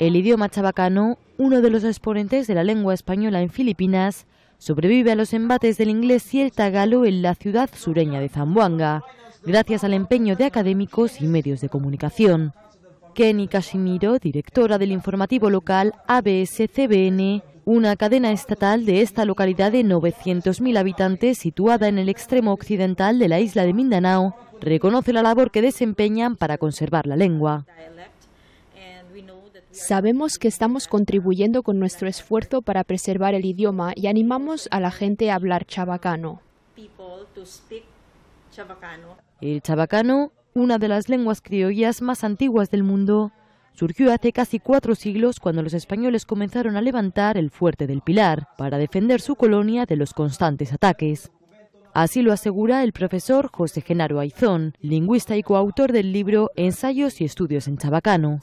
El idioma chabacano, uno de los exponentes de la lengua española en Filipinas, sobrevive a los embates del inglés y el tagalo en la ciudad sureña de Zamboanga, gracias al empeño de académicos y medios de comunicación. Kenny Casimiro, directora del informativo local ABS-CBN, una cadena estatal de esta localidad de 900.000 habitantes situada en el extremo occidental de la isla de Mindanao, reconoce la labor que desempeñan para conservar la lengua. Sabemos que estamos contribuyendo con nuestro esfuerzo para preservar el idioma y animamos a la gente a hablar chabacano. El chabacano, una de las lenguas criollas más antiguas del mundo, surgió hace casi cuatro siglos cuando los españoles comenzaron a levantar el fuerte del Pilar para defender su colonia de los constantes ataques. Así lo asegura el profesor José Genaro Aizón, lingüista y coautor del libro Ensayos y Estudios en Chabacano.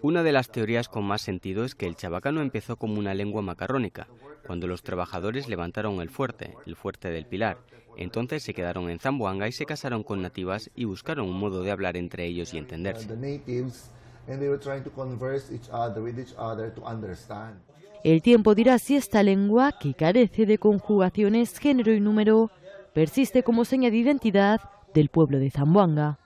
Una de las teorías con más sentido es que el chabacano empezó como una lengua macarrónica, cuando los trabajadores levantaron el fuerte, el fuerte del Pilar. Entonces se quedaron en Zamboanga y se casaron con nativas y buscaron un modo de hablar entre ellos y entenderse and they were trying to converse each El tiempo dirá si esta lengua, que carece de conjugaciones, género y número, persiste como seña de identidad del pueblo de Zamboanga.